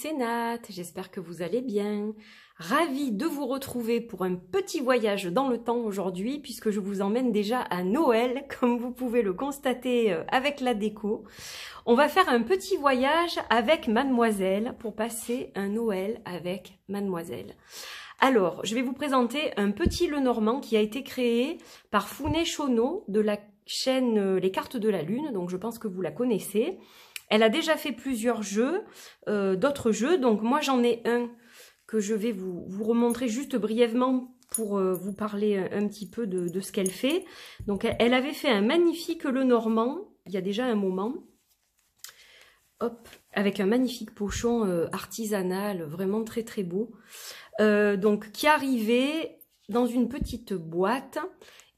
c'est j'espère que vous allez bien. ravi de vous retrouver pour un petit voyage dans le temps aujourd'hui puisque je vous emmène déjà à Noël, comme vous pouvez le constater euh, avec la déco. On va faire un petit voyage avec mademoiselle pour passer un Noël avec mademoiselle. Alors, je vais vous présenter un petit le normand qui a été créé par Founet Chauneau de la chaîne euh, Les Cartes de la Lune, donc je pense que vous la connaissez. Elle a déjà fait plusieurs jeux, euh, d'autres jeux. Donc moi j'en ai un que je vais vous, remontrer juste brièvement pour euh, vous parler un, petit peu de, ce qu'elle fait. Donc elle, avait fait un magnifique Le Normand, il y a déjà un moment. Hop, avec un magnifique pochon euh, artisanal, vraiment très très beau. donc qui arrivait dans une petite boîte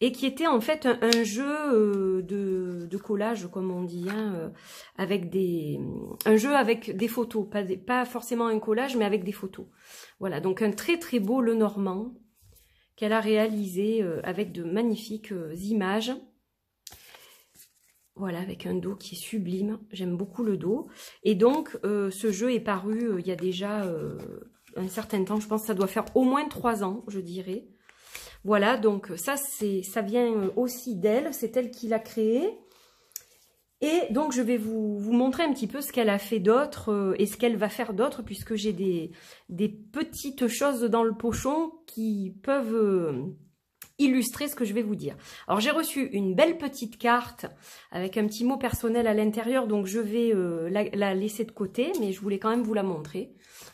et qui était en fait un, jeu euh, de, collage, comme on dit, hein, euh, avec des, un jeu avec des photos, pas, forcément un collage, mais avec des photos. Voilà, donc un très très beau Le Normand qu'elle a réalisé euh, avec de magnifiques images. Voilà, avec un dos qui est sublime. J'aime beaucoup le dos. Et donc, ce jeu est paru il y a déjà un certain temps. Je pense que ça doit faire au moins trois ans, je dirais. Voilà, donc ça, ça vient euh, aussi d'elle. C'est elle qui l'a créé. Et donc, je vais vous, montrer un petit peu ce qu'elle a fait d'autre euh, et ce qu'elle va faire d'autre, puisque j'ai des, des, petites choses dans le pochon qui peuvent euh, illustrer ce que je vais vous dire. Alors, j'ai reçu une belle petite carte avec un petit mot personnel à l'intérieur, donc je vais la, la, laisser de côté, mais je voulais quand même vous la montrer.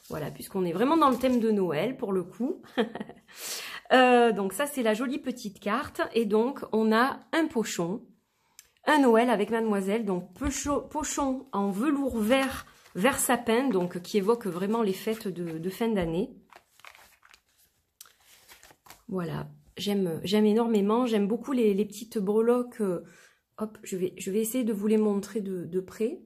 Voilà, puisqu'on est vraiment dans le thème de Noël, pour le coup. Euh, donc ça, c'est la jolie petite carte. Et donc, on a un pochon, un Noël avec mademoiselle. Donc, pochon en velours vert, vert sapin, donc qui évoque vraiment les fêtes de, fin d'année. Voilà, j'aime énormément. J'aime beaucoup les, petites breloques. Hop, je vais, je vais essayer de vous les montrer de près.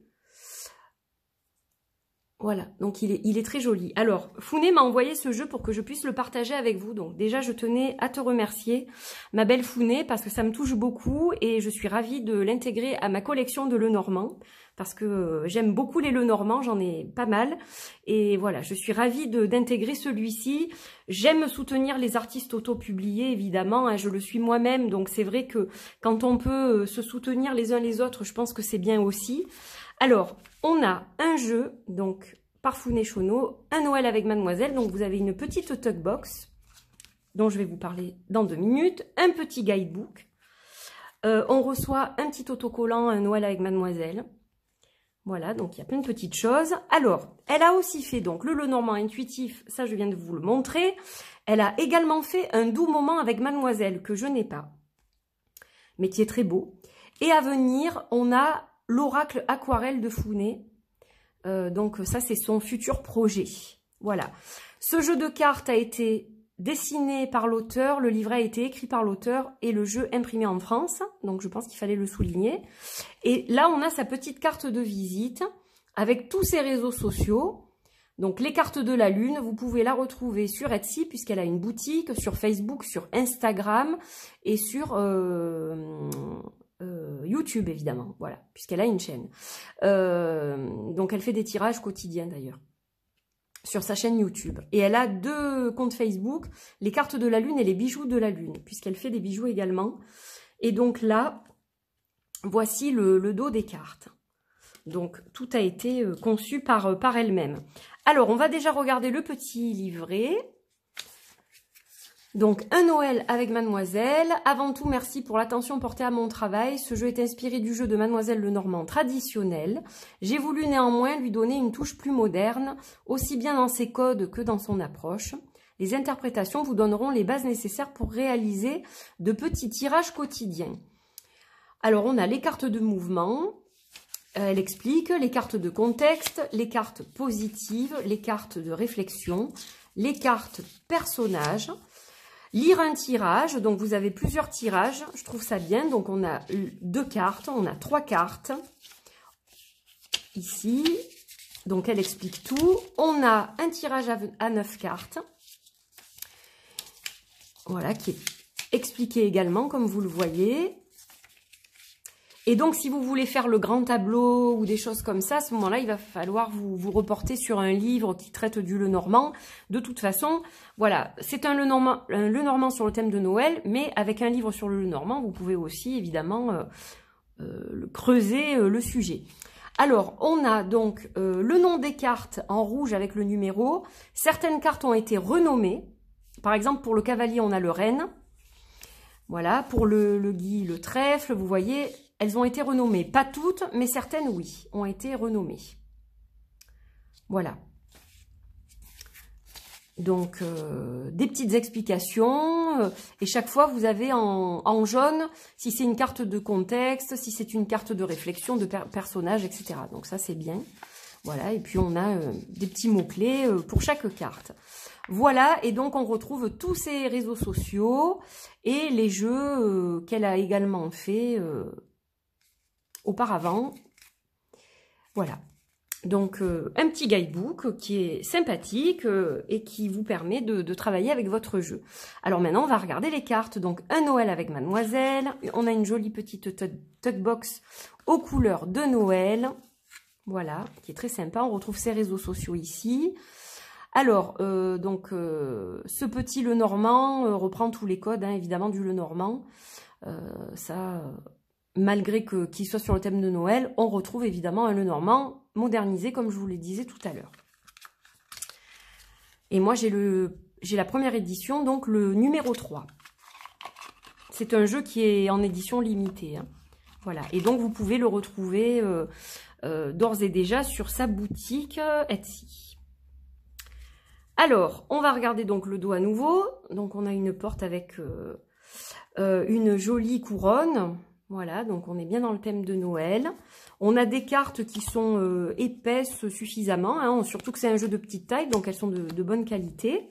Voilà, donc il est, il est très joli. Alors, Founé m'a envoyé ce jeu pour que je puisse le partager avec vous. Donc déjà, je tenais à te remercier, ma belle Founé, parce que ça me touche beaucoup et je suis ravie de l'intégrer à ma collection de Le Normand, parce que euh, j'aime beaucoup les Le Normand, j'en ai pas mal. Et voilà, je suis ravie d'intégrer celui-ci. J'aime soutenir les artistes auto-publiés, évidemment, hein, je le suis moi-même, donc c'est vrai que quand on peut euh, se soutenir les uns les autres, je pense que c'est bien aussi. Alors, on a un jeu, donc Parfumé Chono, un Noël avec Mademoiselle. Donc, vous avez une petite tuck box dont je vais vous parler dans deux minutes, un petit guidebook. Euh, on reçoit un petit autocollant, un Noël avec Mademoiselle. Voilà, donc il y a plein de petites choses. Alors, elle a aussi fait donc le normand intuitif, ça je viens de vous le montrer. Elle a également fait un doux moment avec Mademoiselle, que je n'ai pas, mais qui est très beau. Et à venir, on a l'oracle aquarelle de Founé. Euh, donc ça, c'est son futur projet. Voilà. Ce jeu de cartes a été dessiné par l'auteur, le livret a été écrit par l'auteur et le jeu imprimé en France. Donc je pense qu'il fallait le souligner. Et là, on a sa petite carte de visite avec tous ses réseaux sociaux. Donc les cartes de la lune, vous pouvez la retrouver sur Etsy puisqu'elle a une boutique, sur Facebook, sur Instagram et sur euh, euh, YouTube évidemment, mm. voilà, puisqu'elle a une chaîne. Euh, donc elle fait des tirages quotidiens d'ailleurs sur sa chaîne YouTube. Et elle a deux comptes Facebook, les cartes de la lune et les bijoux de la lune, puisqu'elle fait des bijoux également. Et donc là, voici le, le dos des cartes. Donc tout a été euh, conçu par, par elle-même. Alors on va déjà regarder le petit livret. Donc un Noël avec Mademoiselle. Avant tout, merci pour l'attention portée à mon travail. Ce jeu est inspiré du jeu de Mademoiselle Lenormand traditionnel. J'ai voulu néanmoins lui donner une touche plus moderne, aussi bien dans ses codes que dans son approche. Les interprétations vous donneront les bases nécessaires pour réaliser de petits tirages quotidiens. Alors on a les cartes de mouvement, euh, elle explique les cartes de contexte, les cartes positives, les cartes de réflexion, les cartes personnages, Lire un tirage, donc vous avez plusieurs tirages, je trouve ça bien. Donc on a deux cartes, on a trois cartes. Ici, donc elle explique tout. On a un tirage à neuf cartes. Voilà, qui est expliqué également, comme vous le voyez. Et donc, si vous voulez faire le grand tableau ou des choses comme ça, à ce moment-là, il va falloir vous, reporter sur un livre qui traite du Le Normand. De toute façon, voilà, c'est un Lenormand, Normand sur le thème de Noël, mais avec un livre sur le Lenormand, vous pouvez aussi, évidemment, euh, euh, creuser euh, le sujet. Alors, on a donc le nom des cartes en rouge avec le numéro. Certaines cartes ont été renommées. Par exemple, pour le cavalier, on a le reine. Voilà, pour le, le gui, le trèfle, vous voyez, elles ont été renommées. Pas toutes, mais certaines, oui, ont été renommées. Voilà. Donc, euh, des petites explications. Euh, et chaque fois, vous avez en, jaune, si c'est une carte de contexte, si c'est une carte de réflexion, de personnage, etc. Donc ça, c'est bien. Voilà, et puis on a euh, des petits mots-clés pour chaque carte. Voilà, et donc on retrouve tous ces réseaux sociaux et les jeux qu'elle a également fait auparavant. Voilà. Donc euh, un petit guidebook qui est sympathique euh, et qui vous permet de, travailler avec votre jeu. Alors maintenant on va regarder les cartes. Donc un Noël avec Mademoiselle. On a une jolie petite tuck box aux couleurs de Noël. Voilà, qui est très sympa. On retrouve ses réseaux sociaux ici. Alors, euh, donc, ce petit Le Normand reprend tous les codes, hein, évidemment, du Le Normand. ça, malgré que qu'il soit sur le thème de Noël, on retrouve évidemment un hein, Normand modernisé, comme je vous le disais tout à l'heure. Et moi, j'ai le j'ai la première édition, donc le numéro 3. C'est un jeu qui est en édition limitée. Hein. Voilà, et donc vous pouvez le retrouver euh, euh, d'ores et déjà sur sa boutique euh, Etsy. Alors, on va regarder donc le dos à nouveau. Donc on a une porte avec une jolie couronne voilà, donc on est bien dans le thème de Noël. On a des cartes qui sont euh, épaisses suffisamment, hein, surtout que c'est un jeu de petite taille, donc elles sont de, bonne qualité.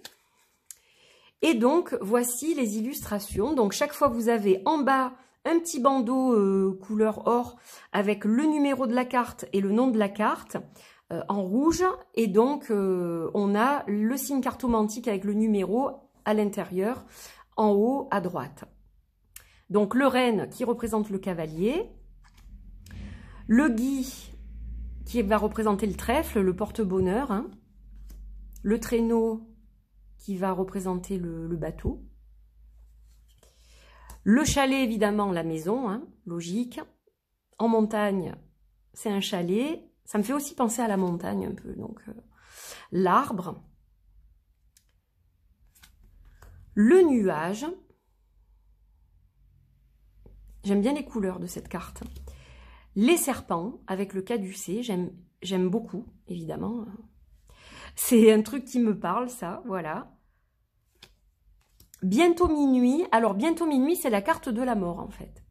Et donc, voici les illustrations. Donc, chaque fois, vous avez en bas un petit bandeau euh, couleur or avec le numéro de la carte et le nom de la carte euh, en rouge. Et donc, on a le signe cartomantique avec le numéro à l'intérieur en haut à droite. Donc le renne qui représente le cavalier, le gui qui va représenter le trèfle, le porte-bonheur, hein, le traîneau qui va représenter le, bateau, le chalet évidemment, la maison, hein, logique, en montagne c'est un chalet, ça me fait aussi penser à la montagne un peu, donc euh, l'arbre, le nuage, J'aime bien les couleurs de cette carte. Les serpents, avec le C. j'aime beaucoup, évidemment. C'est un truc qui me parle, ça, voilà. Bientôt minuit. Alors, bientôt minuit, c'est la carte de la mort, en fait.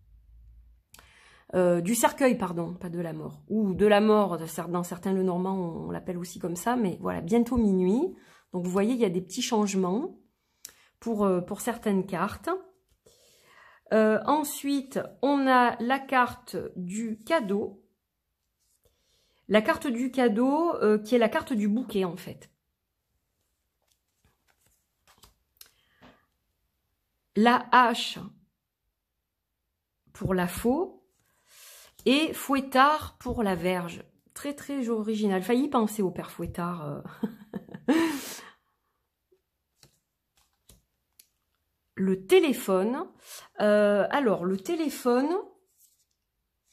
Euh, du cercueil, pardon, pas de la mort. Ou de la mort, dans certains le normand, on, l'appelle aussi comme ça, mais voilà, bientôt minuit. Donc vous voyez, il y a des petits changements pour, euh, pour certaines cartes. Euh, ensuite, on a la carte du cadeau. La carte du cadeau, euh, qui est la carte du bouquet, en fait. La hache pour la faux et fouettard pour la verge. Très, très original. Failli penser au père fouettard. Euh. le téléphone. Euh, alors, le téléphone,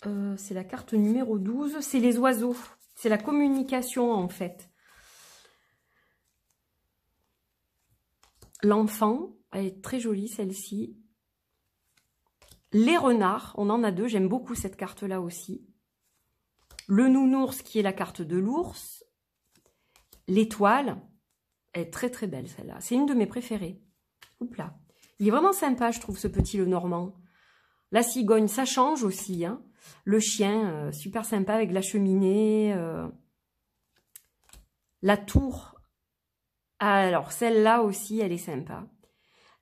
euh, c'est la carte numéro 12, c'est les oiseaux. C'est la communication, en fait. L'enfant, est très jolie, celle-ci. Les renards, on en a deux, j'aime beaucoup cette carte-là aussi. Le nounours, qui est la carte de l'ours. L'étoile, elle est très très belle, celle-là. C'est une de mes préférées. Oups là. Il est vraiment sympa, je trouve, ce petit le normand. La cigogne, ça change aussi. Hein. Le chien, euh, super sympa avec la cheminée. Euh. La tour. Alors, celle-là aussi, elle est sympa.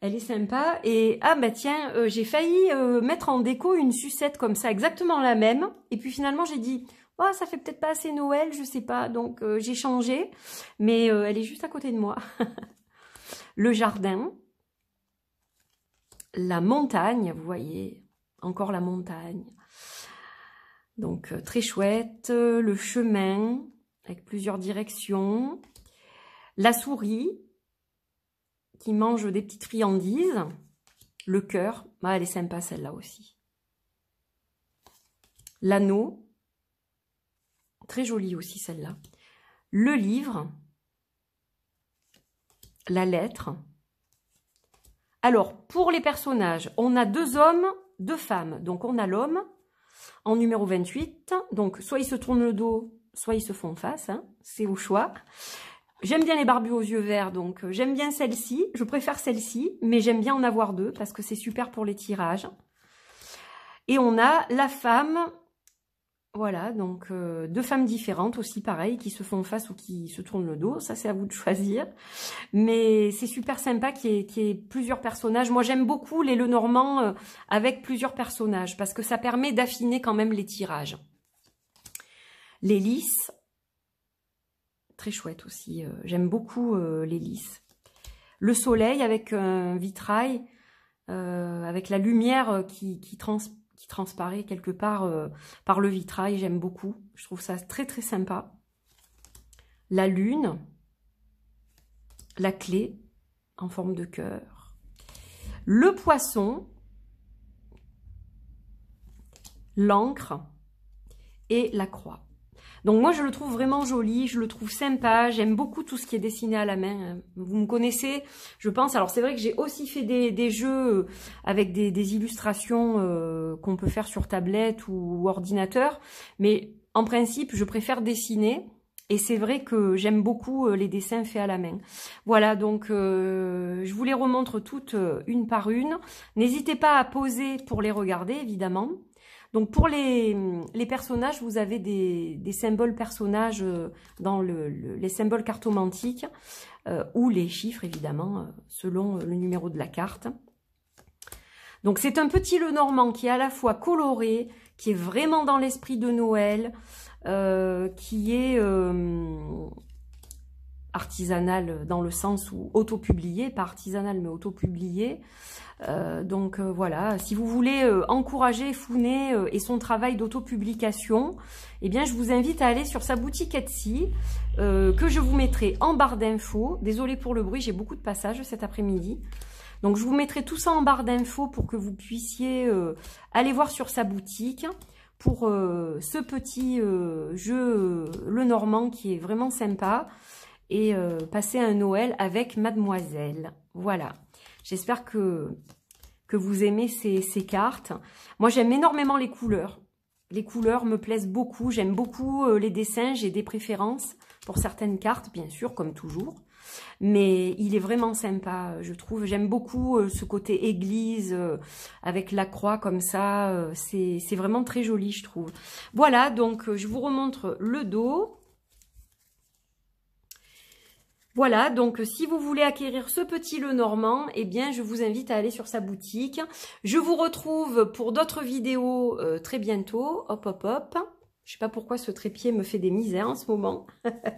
Elle est sympa. Et, ah bah tiens, euh, j'ai failli mettre en déco une sucette comme ça, exactement la même. Et puis finalement, j'ai dit, oh, ça fait peut-être pas assez Noël, je sais pas. Donc, j'ai changé. Mais elle est juste à côté de moi. le jardin la montagne, vous voyez, encore la montagne. Donc euh, très chouette, euh, le chemin avec plusieurs directions, la souris qui mange des petites friandises, le cœur, bah, elle est sympa celle-là aussi. L'anneau, très jolie aussi celle-là. Le livre, la lettre, alors, pour les personnages, on a deux hommes, deux femmes. Donc, on a l'homme en numéro 28. Donc, soit il se tourne le dos, soit ils se font face. Hein. C'est au choix. J'aime bien les barbus aux yeux verts, donc euh, j'aime bien celle-ci. Je préfère celle-ci, mais j'aime bien en avoir deux parce que c'est super pour les tirages. Et on a la femme voilà, donc euh, deux femmes différentes aussi, pareil, qui se font face ou qui se tournent le dos. Ça, c'est à vous de choisir. Mais c'est super sympa qu'il y, ait plusieurs personnages. Moi, j'aime beaucoup les Le Normand euh, avec plusieurs personnages parce que ça permet d'affiner quand même les tirages. Les très chouette aussi. Euh, j'aime beaucoup les Le soleil avec un vitrail, avec la lumière qui, qui qui transparaît quelque part euh, par le vitrail. J'aime beaucoup. Je trouve ça très très sympa. La lune. La clé en forme de cœur. Le poisson. L'encre. Et la croix. Donc moi, je le trouve vraiment joli, je le trouve sympa, j'aime beaucoup tout ce qui est dessiné à la main. Vous me connaissez, je pense. Alors c'est vrai que j'ai aussi fait des, jeux euh, avec des, illustrations euh, qu'on peut faire sur tablette ou ordinateur, mais en principe, je préfère dessiner et c'est vrai que j'aime beaucoup euh, les dessins faits à la main. Voilà, donc euh, je vous les remontre toutes euh, une par une. N'hésitez pas à poser pour les regarder, évidemment. Donc pour les, personnages, vous avez des, symboles personnages dans les symboles cartomantiques ou les chiffres, évidemment, selon le numéro de la carte. Donc c'est un petit le normand qui est à la fois coloré, qui est vraiment dans l'esprit de Noël, euh, qui est euh, artisanal dans le sens où autopublié pas artisanal mais auto-publié. Euh, donc voilà, si vous voulez encourager Founé et son travail d'autopublication publication eh bien je vous invite à aller sur sa boutique Etsy, que je vous mettrai en barre d'infos. Désolée pour le bruit, j'ai beaucoup de passages cet après-midi. Donc je vous mettrai tout ça en barre d'infos pour que vous puissiez aller voir sur sa boutique pour euh, ce petit euh, jeu euh, le normand qui est vraiment sympa et passer un Noël avec mademoiselle. Voilà. J'espère que, que vous aimez ces cartes. Moi, j'aime énormément les couleurs. Les couleurs me plaisent beaucoup. J'aime beaucoup les dessins. J'ai des préférences pour certaines cartes, bien sûr, comme toujours. Mais il est vraiment sympa, je trouve. J'aime beaucoup euh, ce côté église euh, avec la croix comme ça. Euh, c'est vraiment très joli, je trouve. Voilà, donc je vous remontre le dos. Voilà, donc si vous voulez acquérir ce petit Le Normand, eh bien je vous invite à aller sur sa boutique. Je vous retrouve pour d'autres vidéos très bientôt. Hop, hop, hop. Je sais pas pourquoi ce trépied me fait des misères en ce moment.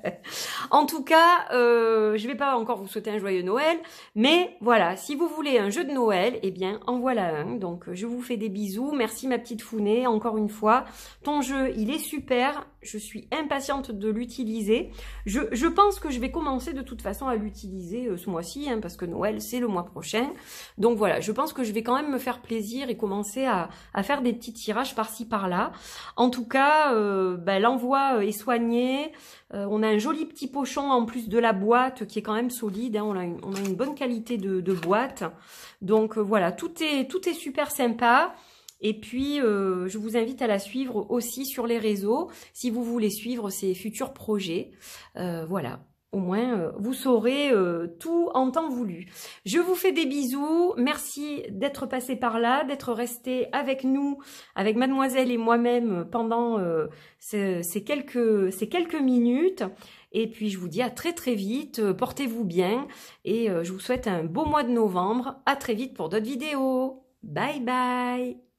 en tout cas, euh, je vais pas encore vous souhaiter un joyeux Noël, mais voilà, si vous voulez un jeu de Noël, eh bien en voilà un. Donc je vous fais des bisous, merci ma petite Founée, encore une fois. Ton jeu, il est super, je suis impatiente de l'utiliser. Je, pense que je vais commencer de toute façon à l'utiliser euh, ce mois-ci, hein, parce que Noël, c'est le mois prochain. Donc voilà, je pense que je vais quand même me faire plaisir et commencer à, faire des petits tirages par-ci, par-là. En tout cas, euh, ben, l'envoi est soigné. Euh, on a un joli petit pochon en plus de la boîte qui est quand même solide. Hein. on, a une, bonne qualité de, de boîte. Donc voilà, tout est, tout est super sympa. Et puis, euh, je vous invite à la suivre aussi sur les réseaux si vous voulez suivre ces futurs projets. Euh, voilà. Au moins, euh, vous saurez tout en temps voulu. Je vous fais des bisous. Merci d'être passé par là, d'être resté avec nous, avec mademoiselle et moi-même pendant ces, ces, quelques, ces quelques minutes. Et puis, je vous dis à très très vite. Portez-vous bien. Et je vous souhaite un beau mois de novembre. À très vite pour d'autres vidéos. Bye bye